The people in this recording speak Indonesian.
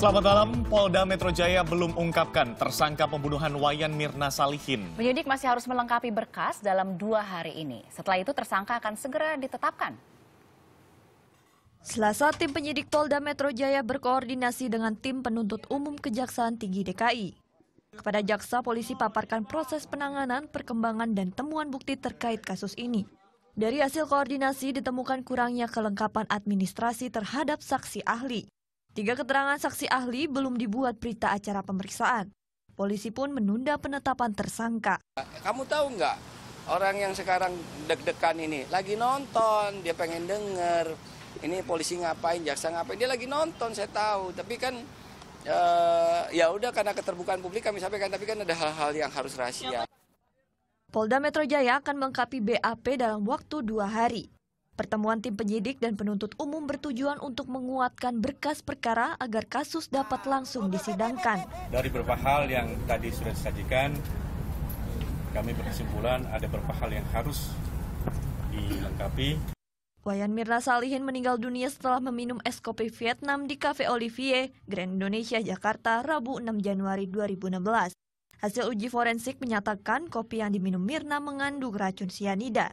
Selamat malam, Polda Metro Jaya belum ungkapkan tersangka pembunuhan Wayan Mirna Salihin. Penyidik masih harus melengkapi berkas dalam dua hari ini. Setelah itu tersangka akan segera ditetapkan. Selasa, tim penyidik Polda Metro Jaya berkoordinasi dengan tim penuntut umum Kejaksaan Tinggi DKI. Kepada jaksa, polisi paparkan proses penanganan, perkembangan, dan temuan bukti terkait kasus ini. Dari hasil koordinasi ditemukan kurangnya kelengkapan administrasi terhadap saksi ahli. Tiga keterangan saksi ahli belum dibuat berita acara pemeriksaan. Polisi pun menunda penetapan tersangka. Kamu tahu nggak orang yang sekarang deg-degan ini lagi nonton, dia pengen denger. Ini polisi ngapain, jaksa ngapain, dia lagi nonton saya tahu. Tapi kan e, ya udah karena keterbukaan publik kami sampaikan, tapi kan ada hal-hal yang harus rahasia. Polda Metro Jaya akan melengkapi BAP dalam waktu dua hari. Pertemuan tim penyidik dan penuntut umum bertujuan untuk menguatkan berkas perkara agar kasus dapat langsung disidangkan. Dari beberapa hal yang tadi sudah disajikan, kami berkesimpulan ada beberapa hal yang harus dilengkapi. Wayan Mirna Salihin meninggal dunia setelah meminum es kopi Vietnam di Cafe Olivier, Grand Indonesia, Jakarta, Rabu 6 Januari 2016. Hasil uji forensik menyatakan kopi yang diminum Mirna mengandung racun sianida.